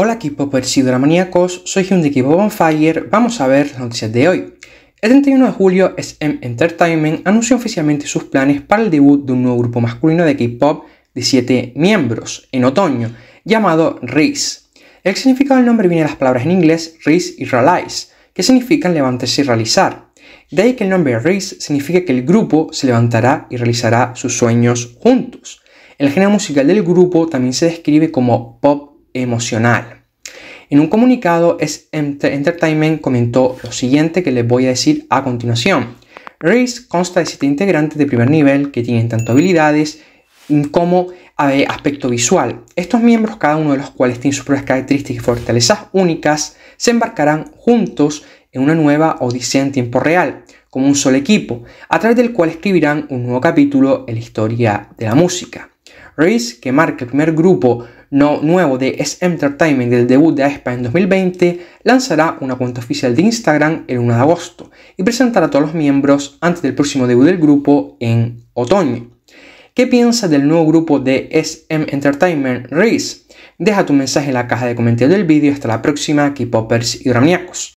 Hola K-Popers y Dramaníacos, soy Hyun de K-Pop on Fire, vamos a ver las noticias de hoy. El 31 de julio, SM Entertainment anunció oficialmente sus planes para el debut de un nuevo grupo masculino de K-Pop de 7 miembros, en otoño, llamado RISE. El significado del nombre viene de las palabras en inglés RISE y REALIZE, que significan levantarse y realizar. De ahí que el nombre RISE significa que el grupo se levantará y realizará sus sueños juntos. El género musical del grupo también se describe como pop emocional. En un comunicado, es Entertainment comentó lo siguiente que les voy a decir a continuación. Race consta de siete integrantes de primer nivel que tienen tanto habilidades como eh, aspecto visual. Estos miembros, cada uno de los cuales tiene sus propias características y fortalezas únicas, se embarcarán juntos en una nueva odisea en tiempo real, como un solo equipo, a través del cual escribirán un nuevo capítulo en la historia de la música. Reese, que marca el primer grupo no nuevo de SM Entertainment del debut de Aespa en 2020, lanzará una cuenta oficial de Instagram el 1 de agosto y presentará a todos los miembros antes del próximo debut del grupo en otoño. ¿Qué piensas del nuevo grupo de SM Entertainment Reese? Deja tu mensaje en la caja de comentarios del vídeo. Hasta la próxima, K-Poppers y Ramiacos.